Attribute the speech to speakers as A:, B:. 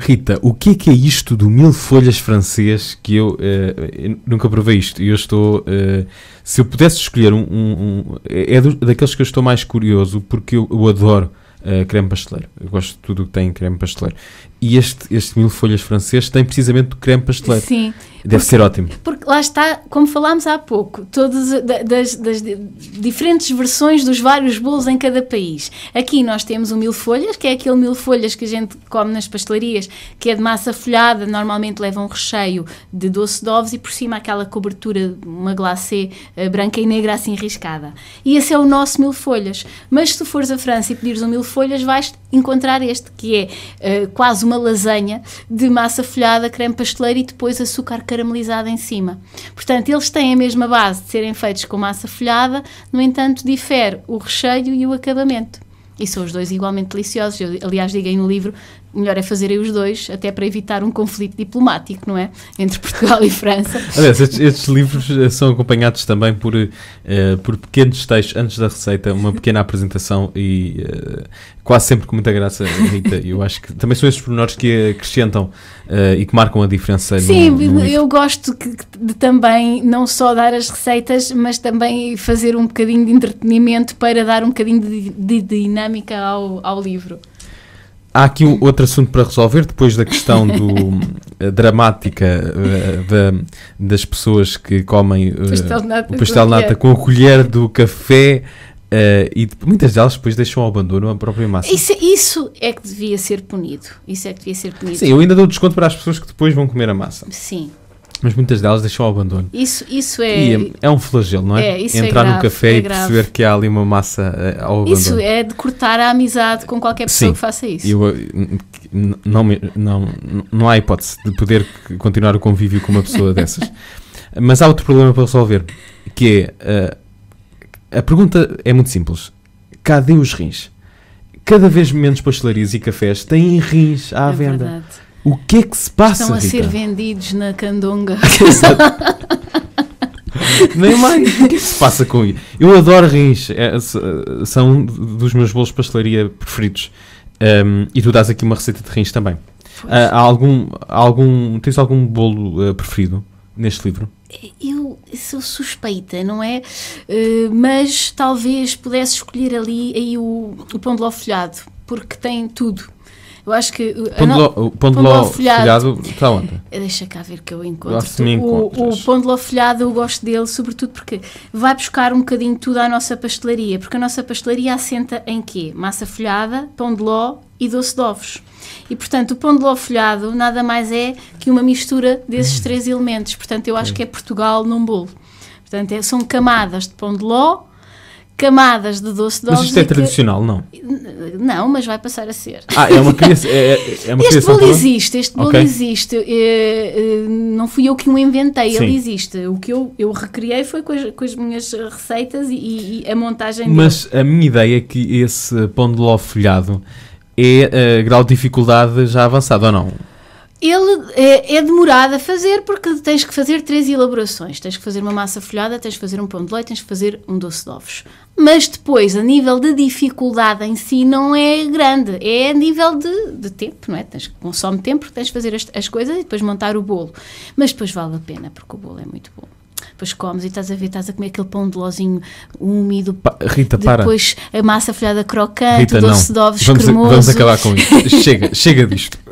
A: Rita, o que é que é isto do mil folhas francês que eu, uh, nunca provei isto e eu estou... Uh, se eu pudesse escolher um... um, um é, é do, daqueles que eu estou mais curioso porque eu, eu adoro eh, creme pasteleiro. Eu gosto de tudo que tem creme pasteleiro. E este, este mil folhas francês tem precisamente creme pasteleiro. Sim. Deve porque, ser ótimo.
B: Porque lá está, como falámos há pouco, todas das, das, diferentes versões dos vários bolos em cada país. Aqui nós temos o mil folhas, que é aquele mil folhas que a gente come nas pastelarias, que é de massa folhada, normalmente leva um recheio de doce de ovos e por cima aquela cobertura, uma glacê eh, branca e negra assim riscada. E esse é o nosso mil folhas. Mas se tu fores à França e pedires um mil folhas vais encontrar este, que é uh, quase uma lasanha de massa folhada, creme pasteleiro e depois açúcar caramelizado em cima. Portanto, eles têm a mesma base de serem feitos com massa folhada, no entanto, difere o recheio e o acabamento. E são os dois igualmente deliciosos. Eu, aliás, digo aí no livro melhor é fazerem os dois, até para evitar um conflito diplomático, não é? Entre Portugal e França. Aliás, estes,
A: estes livros eh, são acompanhados também por, uh, por pequenos textos antes da receita, uma pequena apresentação e uh, quase sempre com muita graça, Rita. Eu acho que também são estes pormenores que acrescentam uh, e que marcam a diferença. Sim, no, no eu
B: gosto que, de também não só dar as receitas, mas também fazer um bocadinho de entretenimento para dar um bocadinho de, de dinâmica ao, ao livro.
A: Há aqui um, outro assunto para resolver, depois da questão do, eh, dramática eh, da, das pessoas que comem uh, nata, o pastel nata com a colher do café. Uh, e muitas delas depois deixam ao abandono a própria massa.
B: Isso, isso, é que devia ser punido. Isso é que devia ser punido. Sim,
A: eu ainda dou desconto para as pessoas que depois vão comer a massa. Sim, mas muitas delas deixam ao abandono.
B: Isso, isso é. E é,
A: é um flagelo, não é? é, é Entrar é grave, no café é e perceber que há ali uma massa eh, ao abandono. Isso
B: é de cortar a amizade com qualquer pessoa Sim, que faça isso.
A: Eu, eh, não, não, não há hipótese de poder continuar o convívio com uma pessoa dessas. Mas há outro problema para resolver, que é. Eh, a pergunta é muito simples: cadê os rins? Cada vez menos pastelarias e cafés têm rins à é venda. Verdade o que é que se passa? Estão a Rita? ser
B: vendidos na candonga. Exato. Nem mais. O que é que
A: se passa com isso? Eu adoro rins. É, eh, são dos meus bolos de pastelaria preferidos. Um, e tu dás aqui uma receita de rins também. Uh, há algum, há algum, tens algum bolo uh, preferido neste livro?
B: Eu sou suspeita, não é? Uh, mas talvez pudesse escolher ali aí o, o pão de ló folhado, porque tem tudo eu acho que. Uh, Pondeló, o Pondeló folhado, folhado está onde? Eh, deixa cá ver que eu encontro. O, o ló folhado eu gosto dele, sobretudo porque vai buscar um bocadinho tudo à nossa pastelaria. Porque a nossa pastelaria assenta em quê? Massa folhada, pão de ló e doce de ovos. E, portanto, o pão de ló folhado nada mais é que uma mistura desses hum. três elementos. Portanto, eu acho que é Portugal num bolo. Portanto, é, são camadas de pão de ló, camadas de doce de ovos. Mas isto é que...
A: tradicional, não?
B: Não, mas vai passar a ser. Ah, é uma criação. É,
A: é, é uma este bolo existe, este bolo okay.
B: existe. Eh, eh, não fui eu que o inventei, Sim. ele existe. O que eu, eu recriei foi com as, com as minhas receitas e, e a montagem Mas
A: a minha ideia é que esse pão de ló folhado é uh, grau de dificuldade já avançado, ou não?
B: ele é, é, demorado a fazer porque tens que fazer três elaborações. Tens que fazer uma massa folhada, tens que fazer um pão de leite, tens que fazer um doce de ovos. Mas depois, a nível de dificuldade em si, não é grande. É a nível de, de tempo, não é? Tens que consome tempo porque tens que fazer as, as coisas e depois montar o bolo. Mas depois vale a pena porque o bolo é muito bom depois comes e estás a ver, estás a comer aquele pão de lozinho úmido. Pa Rita, para. Depois a massa folhada crocante, Rita, o doce não. de ovos vamos, cremoso. A, vamos acabar com isto. chega,
A: chega disto.